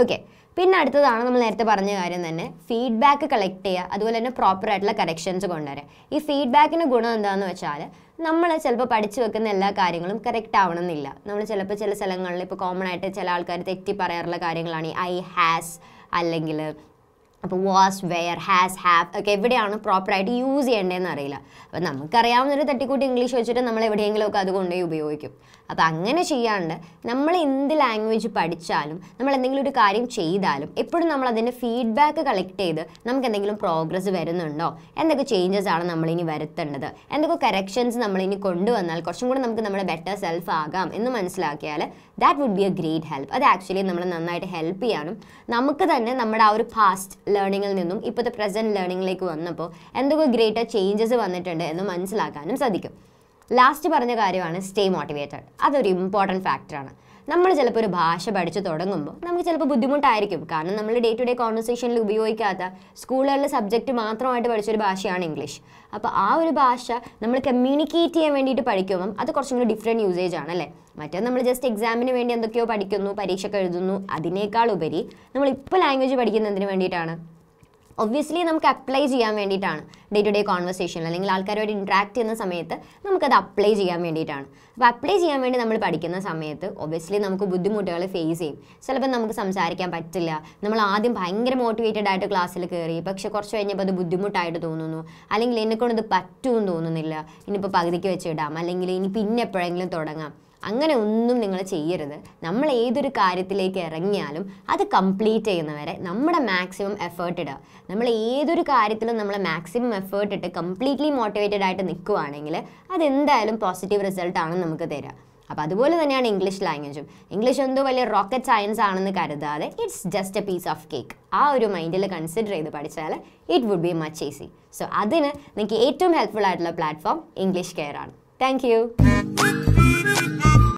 okay പിന്നെ അടുത്തതാണ് നമ്മൾ നേരത്തെ പറഞ്ഞ കാര്യം തന്നെ ഫീഡ്ബാക്ക് കളക്ട് ചെയ്യുക അതുപോലെ തന്നെ പ്രോപ്പർ ആയിട്ടുള്ള കറക്ഷൻസ് കൊണ്ടുവരിക ഈ ഫീഡ്ബാക്കിൻ്റെ ഗുണം എന്താണെന്ന് വെച്ചാൽ നമ്മൾ ചിലപ്പോൾ പഠിച്ചു വെക്കുന്ന എല്ലാ കാര്യങ്ങളും കറക്റ്റ് ആവണമെന്നില്ല നമ്മൾ ചിലപ്പോൾ ചില സ്ഥലങ്ങളിൽ ഇപ്പോൾ കോമൺ ആയിട്ട് ചില ആൾക്കാർ തെറ്റി പറയാറുള്ള കാര്യങ്ങളാണ് ഈ ഐ ഹാസ് അല്ലെങ്കിൽ അപ്പോൾ വാസ് വെയർ ഹാസ് ഹാവ് ഒക്കെ എവിടെയാണ് പ്രോപ്പറായിട്ട് യൂസ് ചെയ്യേണ്ടതെന്ന് അറിയില്ല അപ്പോൾ നമുക്കറിയാവുന്നൊരു തട്ടിക്കൂട്ടി ഇംഗ്ലീഷ് വെച്ചിട്ട് നമ്മൾ എവിടെയെങ്കിലുമൊക്കെ അത് കൊണ്ടുപോയി ഉപയോഗിക്കും അപ്പോൾ അങ്ങനെ ചെയ്യാണ്ട് നമ്മൾ എന്ത് ലാംഗ്വേജ് പഠിച്ചാലും നമ്മൾ എന്തെങ്കിലും ഒരു കാര്യം ചെയ്താലും എപ്പോഴും നമ്മൾ അതിൻ്റെ ഫീഡ്ബാക്ക് കളക്ട് ചെയ്ത് നമുക്ക് എന്തെങ്കിലും പ്രോഗ്രസ് വരുന്നുണ്ടോ എന്തൊക്കെ ചേഞ്ചസ് ആണ് നമ്മളിനി വരുത്തേണ്ടത് എന്തൊക്കെ കറക്ഷൻസ് നമ്മളിനി കൊണ്ടുവന്നാൽ കുറച്ചും കൂടെ നമുക്ക് നമ്മുടെ ബെറ്റർ സെൽഫ് ആകാം എന്ന് മനസ്സിലാക്കിയാൽ that would be a great help അത് ആക്ച്വലി നമ്മളെ നന്നായിട്ട് ഹെൽപ്പ് ചെയ്യാനും നമുക്ക് തന്നെ നമ്മുടെ ആ ഒരു പാസ്റ്റ് ലേണിങ്ങിൽ നിന്നും ഇപ്പോഴത്തെ പ്രസൻറ്റ് ലേണിങ്ങിലേക്ക് വന്നപ്പോൾ എന്തൊക്കെ ഗ്രേറ്റർ ചേഞ്ചസ് വന്നിട്ടുണ്ട് എന്ന് മനസ്സിലാക്കാനും സാധിക്കും ലാസ്റ്റ് പറഞ്ഞ കാര്യമാണ് സ്റ്റേ മോട്ടിവേറ്റഡ് അതൊരു ഇമ്പോർട്ടൻറ്റ് ഫാക്ടറാണ് നമ്മൾ ചിലപ്പോൾ ഒരു ഭാഷ പഠിച്ചു തുടങ്ങുമ്പോൾ നമുക്ക് ചിലപ്പോൾ ബുദ്ധിമുട്ടായിരിക്കും കാരണം നമ്മൾ ഡേ ടു ഡേ കോൺവെർസേഷനിൽ ഉപയോഗിക്കാത്ത സ്കൂളുകളിൽ സബ്ജക്റ്റ് മാത്രമായിട്ട് പഠിച്ചൊരു ഭാഷയാണ് ഇംഗ്ലീഷ് അപ്പോൾ ആ ഒരു ഭാഷ നമ്മൾ കമ്മ്യൂണിക്കേറ്റ് ചെയ്യാൻ വേണ്ടിയിട്ട് പഠിക്കുമ്പം അത് കുറച്ചും കൂടി ഡിഫറെൻറ്റ് യൂസേജ് ആണ് അല്ലേ മറ്റേ നമ്മൾ ജസ്റ്റ് എക്സാമിന് വേണ്ടി എന്തൊക്കെയോ പഠിക്കുന്നു പരീക്ഷയ്ക്ക് എഴുതുന്നു അതിനേക്കാൾ ഉപരി നമ്മൾ ഇപ്പോൾ ലാംഗ്വേജ് പഠിക്കുന്നതിന് വേണ്ടിയിട്ടാണ് ഒബ്വിയസ്ലി നമുക്ക് അപ്ലൈ ചെയ്യാൻ വേണ്ടിയിട്ടാണ് ഡേ ടു ഡേ കോൺവെർസേഷൻ അല്ലെങ്കിൽ ആൾക്കാരുമായിട്ട് ഇൻട്രാക്ട് ചെയ്യുന്ന സമയത്ത് നമുക്കത് അപ്ലൈ ചെയ്യാൻ വേണ്ടിയിട്ടാണ് അപ്പോൾ അപ്ലൈ ചെയ്യാൻ വേണ്ടി നമ്മൾ പഠിക്കുന്ന സമയത്ത് ഒബ്വിയസ്ലി നമുക്ക് ബുദ്ധിമുട്ടുകൾ ഫേസ് ചെയ്യും ചിലപ്പോൾ നമുക്ക് സംസാരിക്കാൻ പറ്റില്ല നമ്മൾ ആദ്യം ഭയങ്കര മോട്ടിവേറ്റഡ് ആയിട്ട് ക്ലാസ്സിൽ കയറി പക്ഷെ കുറച്ച് കഴിഞ്ഞപ്പോൾ അത് ബുദ്ധിമുട്ടായിട്ട് തോന്നുന്നു അല്ലെങ്കിൽ എന്നെക്കൊണ്ടത് പറ്റുമെന്ന് തോന്നുന്നില്ല ഇനിയിപ്പോൾ പകുതിക്ക് വെച്ചിടാം അല്ലെങ്കിൽ ഇനി പിന്നെ എപ്പോഴെങ്കിലും തുടങ്ങാം അങ്ങനെ ഒന്നും നിങ്ങൾ ചെയ്യരുത് നമ്മൾ ഏതൊരു കാര്യത്തിലേക്ക് ഇറങ്ങിയാലും അത് കംപ്ലീറ്റ് ചെയ്യുന്നവരെ നമ്മുടെ മാക്സിമം എഫേർട്ട് ഇടുക നമ്മൾ ഏതൊരു കാര്യത്തിലും നമ്മൾ മാക്സിമം എഫേർട്ട് ഇട്ട് കംപ്ലീറ്റ്ലി മോട്ടിവേറ്റഡ് ആയിട്ട് നിൽക്കുവാണെങ്കിൽ അതെന്തായാലും പോസിറ്റീവ് റിസൾട്ട് ആണ് നമുക്ക് തരിക അപ്പോൾ അതുപോലെ തന്നെയാണ് ഇംഗ്ലീഷ് ലാംഗ്വേജും ഇംഗ്ലീഷ് എന്തോ വലിയ റോക്കറ്റ് സയൻസ് ആണെന്ന് കരുതാതെ it's just a piece of cake ആ ഒരു മൈൻഡിൽ കൺസിഡർ ചെയ്ത് പഠിച്ചാൽ it would be much easy so അതിന് നിങ്ങൾക്ക് ഏറ്റവും ഹെൽപ്ഫുൾ ആയിട്ടുള്ള പ്ലാറ്റ്ഫോം ഇംഗ്ലീഷ് കെയർ ആണ് താങ്ക് യു